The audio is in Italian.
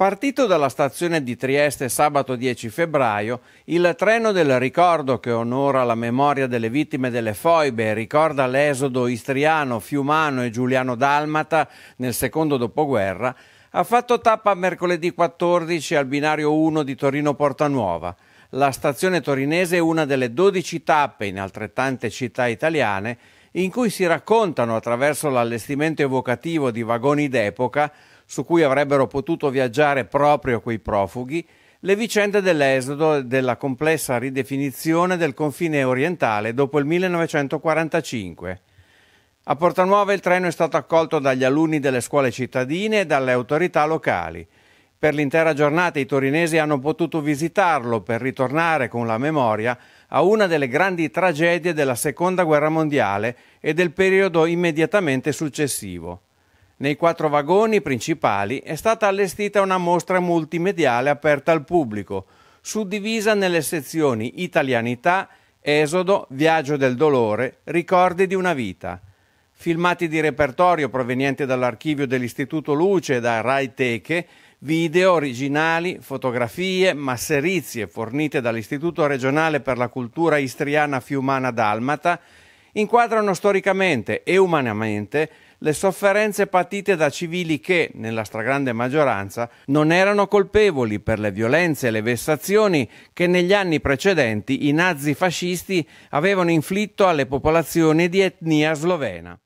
Partito dalla stazione di Trieste sabato 10 febbraio, il treno del ricordo che onora la memoria delle vittime delle foibe e ricorda l'esodo istriano, fiumano e giuliano dalmata nel secondo dopoguerra, ha fatto tappa mercoledì 14 al binario 1 di Torino Portanuova. La stazione torinese è una delle 12 tappe in altrettante città italiane in cui si raccontano attraverso l'allestimento evocativo di vagoni d'epoca su cui avrebbero potuto viaggiare proprio quei profughi, le vicende dell'esodo e della complessa ridefinizione del confine orientale dopo il 1945. A Porta Nuova il treno è stato accolto dagli alunni delle scuole cittadine e dalle autorità locali. Per l'intera giornata i torinesi hanno potuto visitarlo per ritornare con la memoria a una delle grandi tragedie della Seconda Guerra Mondiale e del periodo immediatamente successivo. Nei quattro vagoni principali è stata allestita una mostra multimediale aperta al pubblico, suddivisa nelle sezioni Italianità, Esodo, Viaggio del dolore, Ricordi di una vita. Filmati di repertorio provenienti dall'archivio dell'Istituto Luce e da Rai Teche, video originali, fotografie, masserizie fornite dall'Istituto regionale per la cultura istriana fiumana dalmata inquadrano storicamente e umanamente le sofferenze patite da civili che, nella stragrande maggioranza, non erano colpevoli per le violenze e le vessazioni che negli anni precedenti i nazi fascisti avevano inflitto alle popolazioni di etnia slovena.